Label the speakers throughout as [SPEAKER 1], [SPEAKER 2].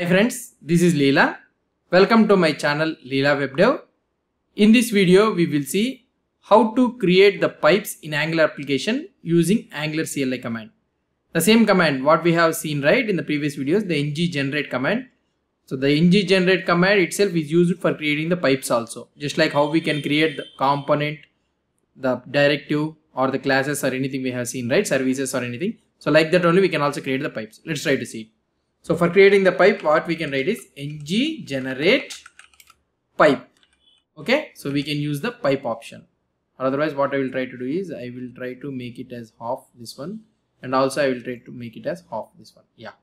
[SPEAKER 1] Hi friends, this is Leela. Welcome to my channel Leela WebDev. In this video, we will see how to create the pipes in Angular application using Angular CLI command. The same command what we have seen right in the previous videos, the ng generate command. So the ng generate command itself is used for creating the pipes also. Just like how we can create the component, the directive or the classes or anything we have seen right, services or anything. So like that only we can also create the pipes. Let's try to see so for creating the pipe, what we can write is ng generate pipe. Okay, so we can use the pipe option. Or otherwise, what I will try to do is I will try to make it as half this one, and also I will try to make it as half this one. Yeah,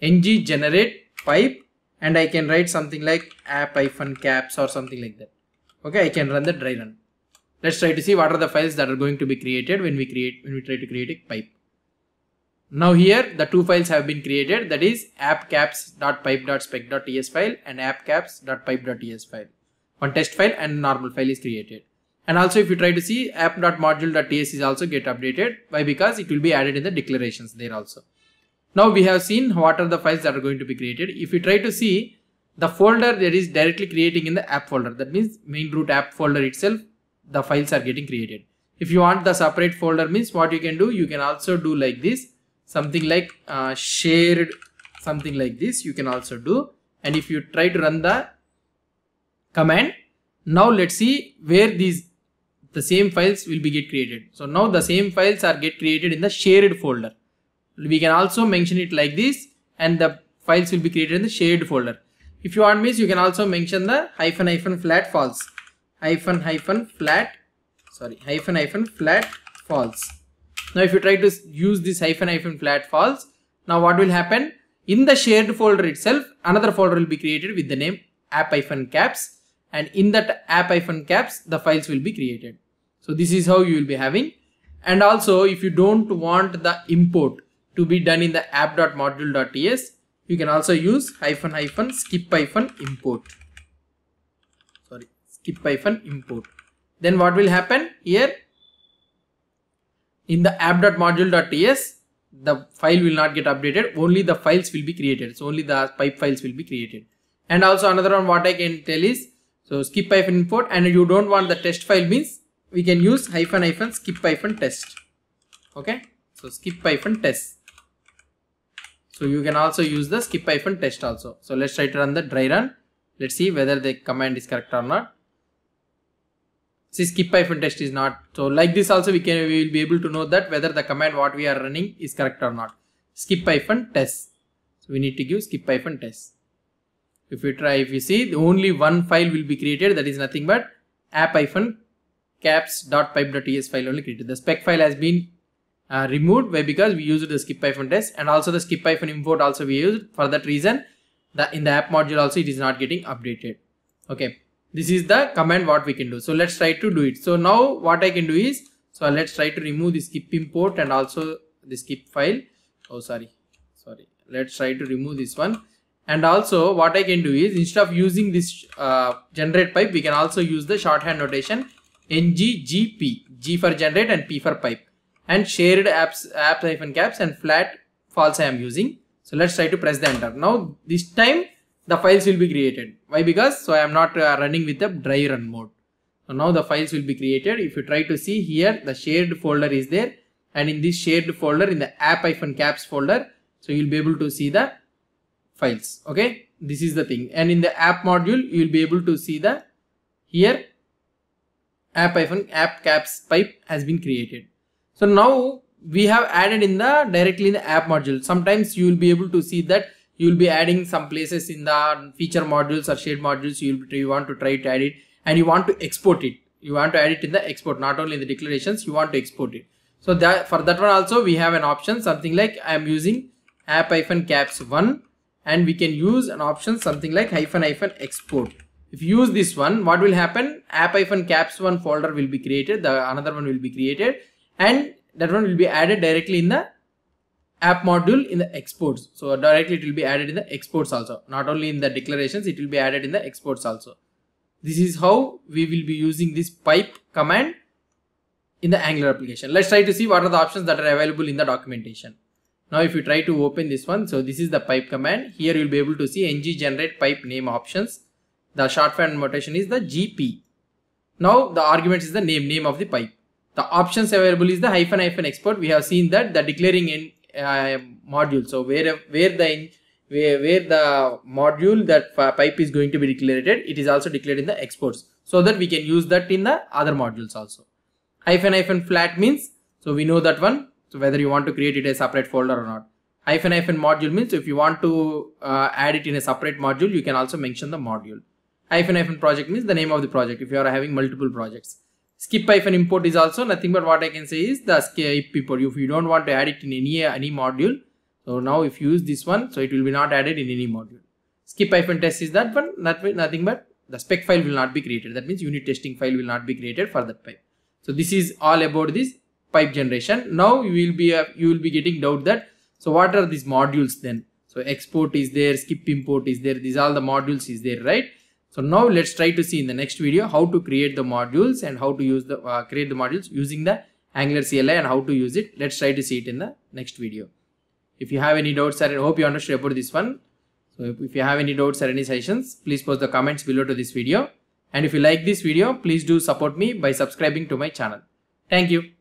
[SPEAKER 1] ng generate pipe, and I can write something like app hyphen caps or something like that. Okay, I can run the dry run. Let's try to see what are the files that are going to be created when we create when we try to create a pipe. Now here the two files have been created that is appcaps.pipe.spec.ts file and appcaps.pipe.ts file. One test file and normal file is created. And also if you try to see app.module.ts is also get updated. Why? Because it will be added in the declarations there also. Now we have seen what are the files that are going to be created. If you try to see the folder that is directly creating in the app folder that means main root app folder itself the files are getting created. If you want the separate folder means what you can do you can also do like this something like uh, shared something like this you can also do and if you try to run the command now let's see where these the same files will be get created so now the same files are get created in the shared folder we can also mention it like this and the files will be created in the shared folder if you want means you can also mention the hyphen hyphen flat false hyphen hyphen flat sorry hyphen hyphen flat false now if you try to use this hyphen hyphen flat false, now what will happen? In the shared folder itself, another folder will be created with the name app hyphen caps and in that app hyphen caps, the files will be created. So this is how you will be having. And also if you don't want the import to be done in the app.module.ts, you can also use hyphen hyphen skip hyphen import. Sorry, skip hyphen import. Then what will happen here? in the app.module.ts the file will not get updated only the files will be created so only the pipe files will be created and also another one what I can tell is so skip hyphen import and you don't want the test file means we can use hyphen hyphen skip hyphen test okay so skip hyphen test so you can also use the skip hyphen test also so let's try to run the dry run let's see whether the command is correct or not see skip hyphen test is not so like this also we can we will be able to know that whether the command what we are running is correct or not skip hyphen test so we need to give skip hyphen test if we try if you see only one file will be created that is nothing but app hyphen caps.pipe.es file only created the spec file has been uh, removed why because we used the skip hyphen test and also the skip hyphen import also we used for that reason the in the app module also it is not getting updated okay this is the command what we can do so let's try to do it so now what i can do is so let's try to remove the skip import and also the skip file oh sorry sorry let's try to remove this one and also what I can do is instead of using this uh, generate pipe we can also use the shorthand notation nggp g for generate and p for pipe and shared apps app hyphen caps and flat false I am using so let's try to press the enter now this time the files will be created. Why? Because so I am not uh, running with the dry run mode. So now the files will be created. If you try to see here, the shared folder is there. And in this shared folder, in the app-caps folder, so you'll be able to see the files. Okay, this is the thing. And in the app module, you'll be able to see the here app-app-caps pipe has been created. So now we have added in the directly in the app module. Sometimes you will be able to see that you'll be adding some places in the feature modules or shade modules you, you want to try to add it and you want to export it you want to add it in the export not only in the declarations you want to export it so that for that one also we have an option something like i am using app hyphen caps 1 and we can use an option something like hyphen hyphen export if you use this one what will happen app hyphen caps 1 folder will be created the another one will be created and that one will be added directly in the app module in the exports. So directly it will be added in the exports also. Not only in the declarations, it will be added in the exports also. This is how we will be using this pipe command in the Angular application. Let's try to see what are the options that are available in the documentation. Now if you try to open this one, so this is the pipe command. Here you'll be able to see ng generate pipe name options. The shorthand notation is the GP. Now the argument is the name, name of the pipe. The options available is the hyphen hyphen export. We have seen that the declaring uh, module. So where where the where, where the module that pipe is going to be declared, it is also declared in the exports. So that we can use that in the other modules also. Hyphen hyphen flat means, so we know that one. So whether you want to create it a separate folder or not. Hyphen hyphen module means if you want to uh, add it in a separate module, you can also mention the module. Hyphen hyphen project means the name of the project if you are having multiple projects skip an import is also nothing but what I can say is the skip import if you don't want to add it in any any module so now if you use this one so it will be not added in any module skip hyphen test is that one not, nothing but the spec file will not be created that means unit testing file will not be created for that pipe so this is all about this pipe generation now you will be uh, you will be getting doubt that so what are these modules then so export is there skip import is there these all the modules is there right so now let's try to see in the next video how to create the modules and how to use the uh, create the modules using the Angular CLI and how to use it. Let's try to see it in the next video. If you have any doubts I hope you understood about this one. So if you have any doubts or any suggestions, please post the comments below to this video. And if you like this video, please do support me by subscribing to my channel. Thank you.